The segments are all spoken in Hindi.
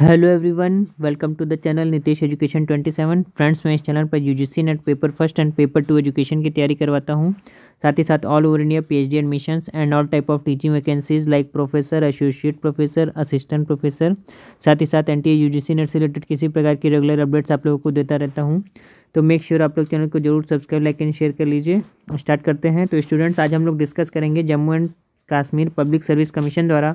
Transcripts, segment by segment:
hello everyone welcome to the channel Nitesh education 27 friends मैं इस चैनल पर UGC NET paper first and paper two education की तैयारी करवाता हूं साथ ही साथ all over India PhD admissions and all type of teaching vacancies like professor associate professor assistant professor साथ ही साथ एन टी नेट से रिलेटेड किसी प्रकार की रेगुलर अपडेट्स आप लोगों को देता रहता हूँ तो मेक श्योर sure आप लोग चैनल को जरूर सब्सक्राइब लाइक एंड शेयर कर लीजिए स्टार्ट करते हैं तो स्टूडेंट्स आज हम लोग डिस्कस करेंगे Jammu and Kashmir public service commission द्वारा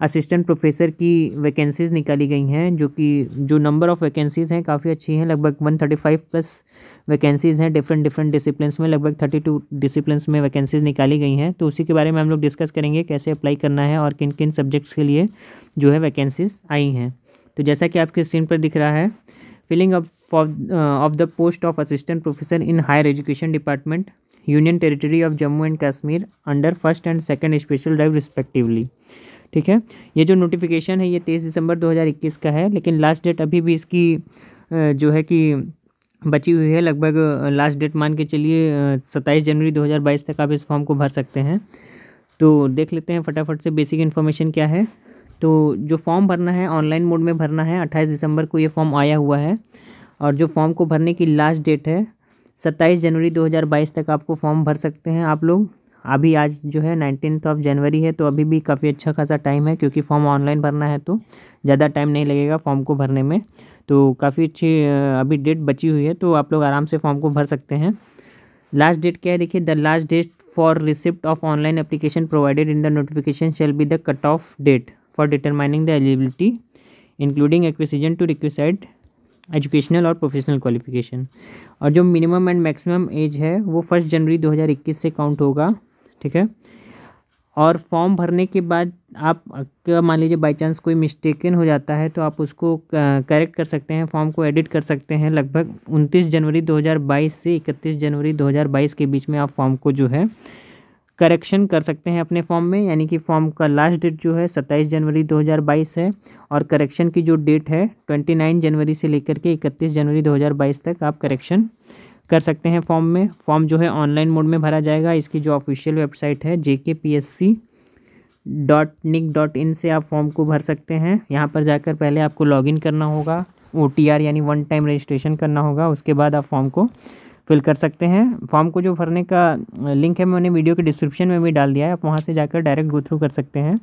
असिस्टेंट प्रोफेसर की वैकेंसीज़ निकाली गई हैं जो कि जो नंबर ऑफ़ वैकेंसीज़ हैं काफ़ी अच्छी हैं लगभग one thirty five plus vacancies हैं डिफरेंट डिफरेंट डिसिप्लिनस में लगभग थर्टी टू डिसिप्लिन में वैकेंसीज़ निकाली गई हैं तो उसी के बारे में हम लोग डिस्कस करेंगे कैसे अप्लाई करना है और किन किन सब्जेक्ट्स के लिए जो है वैकेंसीज़ आई हैं तो जैसा कि आपके स्क्रीन पर दिख रहा है filling up of the post of assistant professor in higher education department union territory of Jammu and Kashmir under first and second special drive respectively ठीक है ये जो नोटिफिकेशन है ये तेईस दिसंबर 2021 का है लेकिन लास्ट डेट अभी भी इसकी जो है कि बची हुई है लगभग लास्ट डेट मान के चलिए सत्ताईस जनवरी 2022 तक आप इस फॉर्म को भर सकते हैं तो देख लेते हैं फटाफट से बेसिक इन्फॉर्मेशन क्या है तो जो फॉर्म भरना है ऑनलाइन मोड में भरना है अट्ठाईस दिसंबर को ये फॉर्म आया हुआ है और जो फॉर्म को भरने की लास्ट डेट है सत्ताईस जनवरी 2022 तक आपको फॉर्म भर सकते हैं आप लोग अभी आज जो है नाइनटीन ऑफ जनवरी है तो अभी भी काफ़ी अच्छा खासा टाइम है क्योंकि फॉर्म ऑनलाइन भरना है तो ज़्यादा टाइम नहीं लगेगा फॉर्म को भरने में तो काफ़ी अच्छी अभी डेट बची हुई है तो आप लोग आराम से फॉर्म को भर सकते हैं लास्ट डेट क्या है देखिए the last date for receipt of online application provided in the notification shall be the cut off date for determining the eligibility including acquisition to requisite educational और प्रोफेशनल क्वालिफिकेशन और जो मिनिमम एंड मैक्सिमम एज है वो फर्स्ट जनवरी 2021 से काउंट होगा ठीक है और फॉर्म भरने के बाद आप मान लीजिए बाई चांस कोई मिस्टेकन हो जाता है तो आप उसको करेक्ट कर सकते हैं फॉर्म को एडिट कर सकते हैं लगभग 29 जनवरी 2022 से 31 जनवरी 2022 के बीच में आप फॉर्म को जो है करेक्शन कर सकते हैं अपने फॉर्म में यानी कि फॉर्म का लास्ट डेट जो है 27 जनवरी 2022 है और करेक्शन की जो डेट है 29 जनवरी से लेकर के 31 जनवरी 2022 तक आप करेक्शन कर सकते हैं फॉर्म में फॉर्म जो है ऑनलाइन मोड में भरा जाएगा इसकी जो ऑफिशियल वेबसाइट है J K P S C dot nic dot in से आप फॉर्म को भर सकते हैं यहाँ पर जाकर पहले आपको लॉगिन करना होगा ओ टी आर यानी वन टाइम रजिस्ट्रेशन करना होगा उसके बाद आप फॉर्म को फिल कर सकते हैं फॉर्म को जो भरने का लिंक है मैंने वीडियो के डिस्क्रिप्शन में भी डाल दिया है आप वहाँ से जाकर डायरेक्ट गो थ्रू कर सकते हैं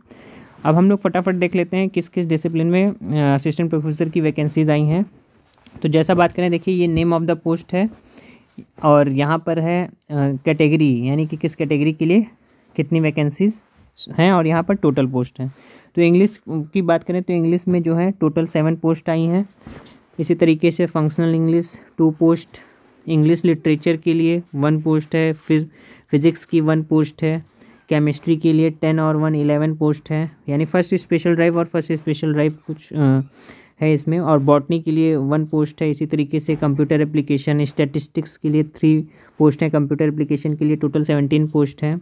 अब हम लोग फटाफट देख लेते हैं किस किस डिसिप्लिन में असिस्टेंट प्रोफेसर की वैकेंसीज़ आई हैं तो जैसा बात करें देखिए ये नेम ऑफ़ द पोस्ट है और यहाँ पर है कैटेगरी यानी कि किस कैटेगरी के लिए कितनी वैकेंसीज़ हैं और यहाँ पर टोटल पोस्ट हैं तो इंग्लिश की बात करें तो इंग्लिश में जो है टोटल सेवन पोस्ट आई हैं इसी तरीके से functional English two post English literature के लिए वन पोस्ट है फिर फिज़िक्स की वन पोस्ट है केमिस्ट्री के लिए टेन और वन इलेवन पोस्ट है यानी फर्स्ट स्पेशल ड्राइव और फर्स्ट स्पेशल ड्राइव कुछ है इसमें और बॉटनी के लिए वन पोस्ट है इसी तरीके से कंप्यूटर एप्लीकेशन स्टैटिस्टिक्स के लिए थ्री पोस्ट हैं कंप्यूटर एप्लीकेशन के लिए टोटल सेवनटीन पोस्ट हैं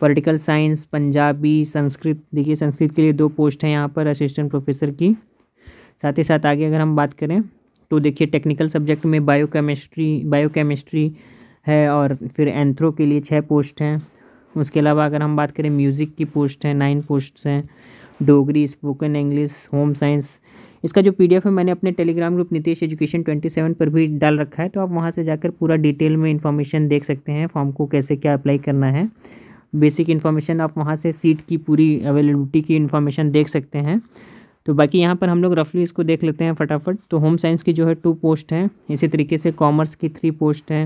पॉलिटिकल साइंस पंजाबी संस्कृत देखिए संस्कृत के लिए दो पोस्ट हैं यहाँ पर असिस्टेंट प्रोफेसर की साथ ही साथ आगे अगर हम बात करें तो देखिए टेक्निकल सब्जेक्ट में बायो केमिस्ट्री बायो केमिस्ट्री है और फिर एंथ्रो के लिए छः पोस्ट हैं उसके अलावा अगर हम बात करें म्यूज़िक की पोस्ट हैं नाइन पोस्ट हैं Dogri spoken English home science इसका जो पी है मैंने अपने Telegram group Nitish education twenty seven पर भी डाल रखा है तो आप वहाँ से जाकर पूरा डिटेल में इन्फॉर्मेशन देख सकते हैं फॉर्म को कैसे क्या अप्लाई करना है बेसिक इन्फॉर्मेशन आप वहाँ से सीट की पूरी अवेलेबिलिटी की इन्फॉर्मेशन देख सकते हैं तो बाकी यहाँ पर हम लोग रफली इसको देख लेते हैं फटाफट तो होम साइंस की जो है टू पोस्ट हैं इसी तरीके से कॉमर्स की थ्री पोस्ट हैं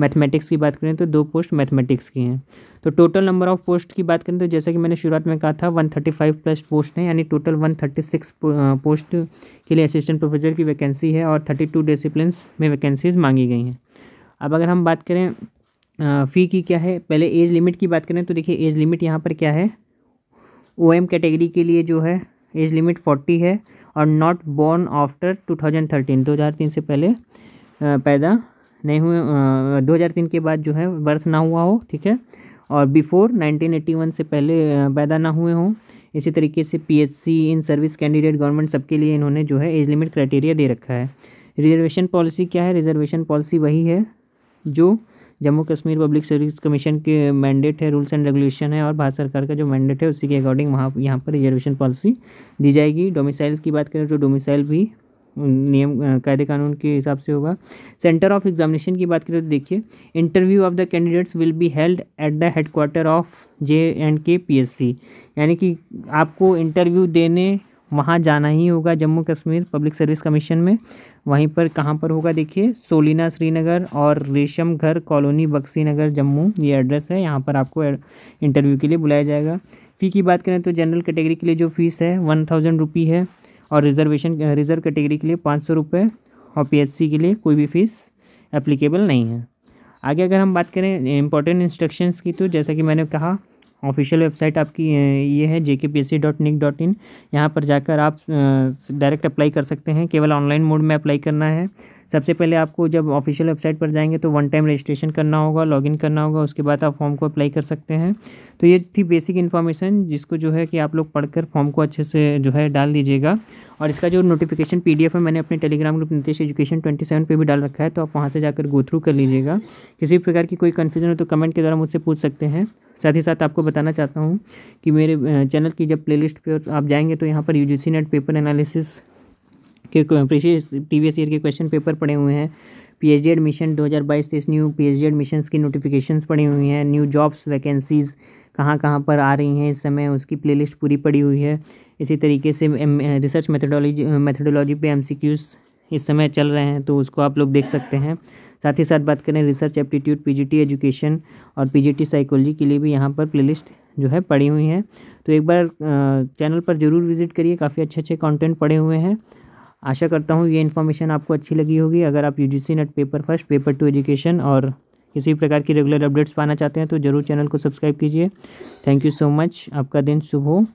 मैथमेटिक्स की बात करें तो दो पोस्ट मैथमेटिक्स की हैं तो टोटल नंबर ऑफ पोस्ट की बात करें तो जैसा कि मैंने शुरुआत में कहा था फाइव प्लस पोस्ट हैं यानी टोटल सिक्स पोस्ट के लिए असिस्टेंट प्रोफेसर की वैकेंसी है और टू डिसिप्लिन में वैकेंसीज मांगी गई हैं अब अगर हम बात करें फ़ी की क्या है पहले एज लिमिट की बात करें तो देखिए एज लिमिट यहाँ पर क्या है ओ एम कैटेगरी के लिए जो है एज लिमिट फोर्टी है और not born after two thousand thirteen दो हज़ार तीन से पहले पैदा नहीं हुए दो हज़ार तीन के बाद जो है बर्थ ना हुआ हो ठीक है और बिफोर नाइनटीन एट्टी वन से पहले पैदा ना हुए हों इसी तरीके से see in service candidate government सबके लिए इन्होंने जो है एज लिमिट क्राइटेरिया दे रखा है रिजर्वेशन पॉलिसी क्या है रिजर्वेशन पॉलिसी वही है जो Jammu Kashmir public service commission के मैंडेट है रूल्स एंड रेगुलेशन है और भारत सरकार का जो मैंडेट है उसी के अकॉर्डिंग वहाँ यहाँ पर रिजर्वेशन पॉलिसी दी जाएगी डोमिसाइल्स की बात करें तो डोमिसाइल भी नियम कायदे कानून के हिसाब से होगा सेंटर ऑफ एग्जामिनेशन की बात करें तो देखिए interview of the candidates will be held at the headquarter of J and K P यानी कि आपको इंटरव्यू देने वहाँ जाना ही होगा Jammu Kashmir public service commission में वहीं पर कहाँ पर होगा देखिए सोलिना श्रीनगर और रेशम घर कॉलोनी बक्सी नगर जम्मू ये एड्रेस है यहाँ पर आपको इंटरव्यू के लिए बुलाया जाएगा फ़ी की बात करें तो जनरल कैटेगरी के लिए जो फ़ीस है वन थाउजेंड रुपी है और रिजर्वेशन रिजर्व कैटेगरी के लिए पाँच सौ रुपये और पी के लिए कोई भी फ़ीस एप्लीकेबल नहीं है आगे अगर हम बात करें इंपॉर्टेंट इंस्ट्रक्शंस की तो जैसा कि मैंने कहा ऑफिशियल वेबसाइट आपकी ये है J K P S C dot nic dot in यहाँ पर जाकर आप डायरेक्ट अप्लाई कर सकते हैं केवल ऑनलाइन मोड में अप्लाई करना है सबसे पहले आपको जब ऑफिशियल वेबसाइट पर जाएंगे तो वन टाइम रजिस्ट्रेशन करना होगा लॉगिन करना होगा उसके बाद आप फॉर्म को अप्लाई कर सकते हैं तो ये थी बेसिक इन्फॉर्मेशन जिसको जो है कि आप लोग पढ़कर फॉर्म को अच्छे से जो है डाल दीजिएगा और इसका जो नोटिफिकेशन पी है मैंने अपने Telegram group Nitesh education twenty seven पर भी डाल रखा है तो आप वहाँ से जाकर गो थ्रू कर लीजिएगा किसी प्रकार की कोई कन्फ्यूजन हो तो कमेंट के द्वारा मुझसे पूछ सकते हैं साथ ही साथ आपको बताना चाहता हूँ कि मेरे चैनल की जब प्लेलिस्ट पे आप जाएंगे तो यहाँ पर यूजीसी नेट पेपर एनालिसिस के प्रीवियस प्रीवियस ईयर के क्वेश्चन पेपर पड़े हुए हैं पी एच डी एडमिशन दो हज़ार बाईस तेईस new P H D admission की नोटिफिकेशंस पड़ी हुई हैं न्यू जॉब्स वैकेंसीज़ कहाँ कहाँ पर आ रही हैं इस समय उसकी प्लेलिस्ट पूरी पड़ी हुई है इसी तरीके से रिसर्च मेथडोलॉजी मेथडोलॉजी पे एम इस समय चल रहे हैं तो उसको आप लोग देख सकते हैं साथ ही साथ बात करें रिसर्च एप्टीट्यूड टी एजुकेशन और टी साइकोलॉजी के लिए भी यहाँ पर लिस्ट जो है पड़ी हुई हैं तो एक बार चैनल पर ज़रूर विजिट करिए काफ़ी अच्छे अच्छे कॉन्टेंट पड़े हुए हैं आशा करता हूँ ये इन्फॉर्मेशन आपको अच्छी लगी होगी अगर आप U G NET paper first paper two education और किसी प्रकार की रेगुलर अपडेट्स पाना चाहते हैं तो ज़रूर चैनल को सब्सक्राइब कीजिए थैंक यू सो मच आपका दिन शुभ हो